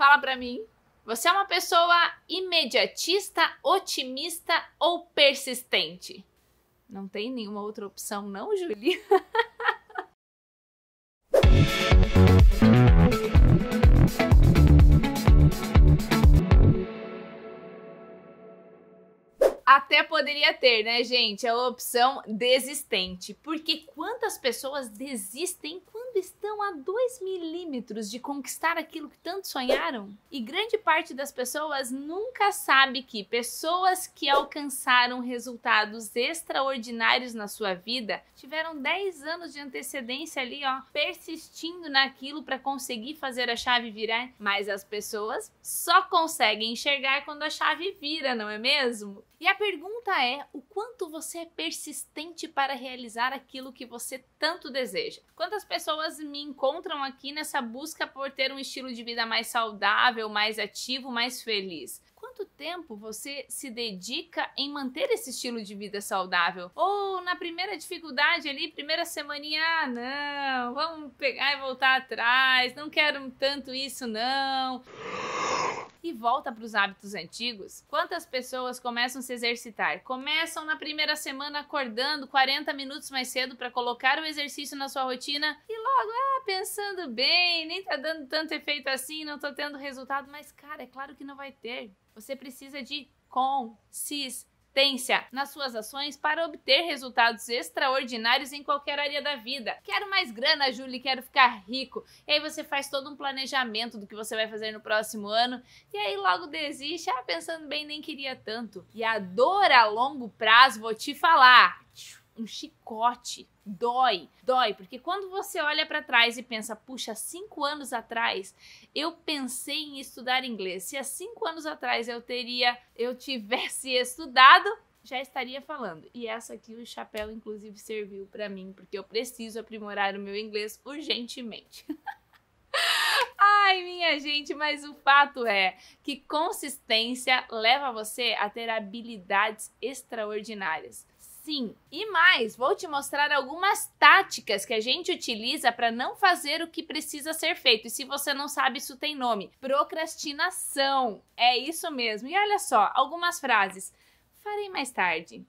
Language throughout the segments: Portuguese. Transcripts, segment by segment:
Fala pra mim. Você é uma pessoa imediatista, otimista ou persistente? Não tem nenhuma outra opção, não, Julia? poderia ter, né, gente? É a opção desistente. Porque quantas pessoas desistem quando estão a 2 milímetros de conquistar aquilo que tanto sonharam? E grande parte das pessoas nunca sabe que pessoas que alcançaram resultados extraordinários na sua vida tiveram 10 anos de antecedência ali, ó, persistindo naquilo para conseguir fazer a chave virar. Mas as pessoas só conseguem enxergar quando a chave vira, não é mesmo? E a pergunta pergunta é o quanto você é persistente para realizar aquilo que você tanto deseja. Quantas pessoas me encontram aqui nessa busca por ter um estilo de vida mais saudável, mais ativo, mais feliz? Quanto tempo você se dedica em manter esse estilo de vida saudável? Ou na primeira dificuldade ali, primeira semaninha, ah, não, vamos pegar e voltar atrás, não quero tanto isso não. E volta para os hábitos antigos. Quantas pessoas começam a se exercitar? Começam na primeira semana acordando 40 minutos mais cedo para colocar o exercício na sua rotina e logo, ah, pensando bem, nem tá dando tanto efeito assim, não tô tendo resultado, mas cara, é claro que não vai ter. Você precisa de consistência persistência nas suas ações para obter resultados extraordinários em qualquer área da vida. Quero mais grana, Julie, quero ficar rico. E aí você faz todo um planejamento do que você vai fazer no próximo ano e aí logo desiste, ah, pensando bem, nem queria tanto. E a dor a longo prazo, vou te falar, um chicote. Dói, dói, porque quando você olha para trás e pensa, puxa, cinco anos atrás eu pensei em estudar inglês. Se há cinco anos atrás eu teria, eu tivesse estudado, já estaria falando. E essa aqui, o chapéu, inclusive, serviu para mim, porque eu preciso aprimorar o meu inglês urgentemente. Ai, minha gente, mas o fato é que consistência leva você a ter habilidades extraordinárias sim. E mais, vou te mostrar algumas táticas que a gente utiliza para não fazer o que precisa ser feito. E se você não sabe, isso tem nome: procrastinação. É isso mesmo. E olha só, algumas frases. Farei mais tarde.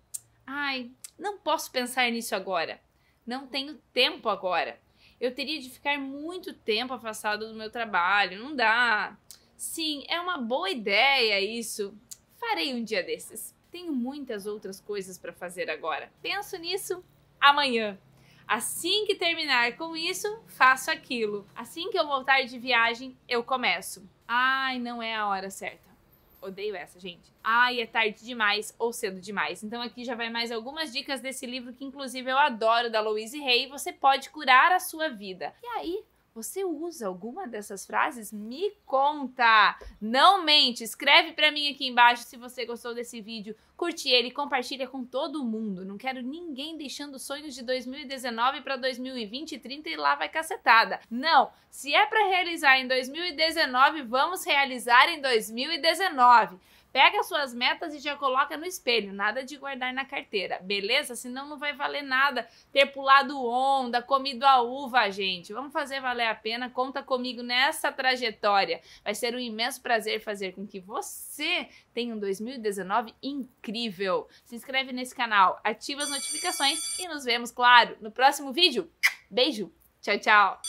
Ai, não posso pensar nisso agora. Não tenho tempo agora. Eu teria de ficar muito tempo afastado do meu trabalho. Não dá. Sim, é uma boa ideia isso. Farei um dia desses. Tenho muitas outras coisas para fazer agora. Penso nisso amanhã. Assim que terminar com isso, faço aquilo. Assim que eu voltar de viagem, eu começo. Ai, não é a hora certa. Odeio essa, gente. Ai, é tarde demais ou cedo demais. Então aqui já vai mais algumas dicas desse livro que inclusive eu adoro da Louise Hay. Você pode curar a sua vida. E aí, você usa alguma dessas frases? Me conta! Não mente! Escreve para mim aqui embaixo se você gostou desse vídeo. Curte ele, compartilha com todo mundo. Não quero ninguém deixando sonhos de 2019 para 2020 e 30 e lá vai cacetada. Não! Se é para realizar em 2019, vamos realizar em 2019. Pega suas metas e já coloca no espelho, nada de guardar na carteira, beleza? Senão não vai valer nada ter pulado onda, comido a uva, gente. Vamos fazer valer a pena, conta comigo nessa trajetória. Vai ser um imenso prazer fazer com que você tenha um 2019 incrível. Se inscreve nesse canal, ativa as notificações e nos vemos, claro, no próximo vídeo. Beijo, tchau, tchau!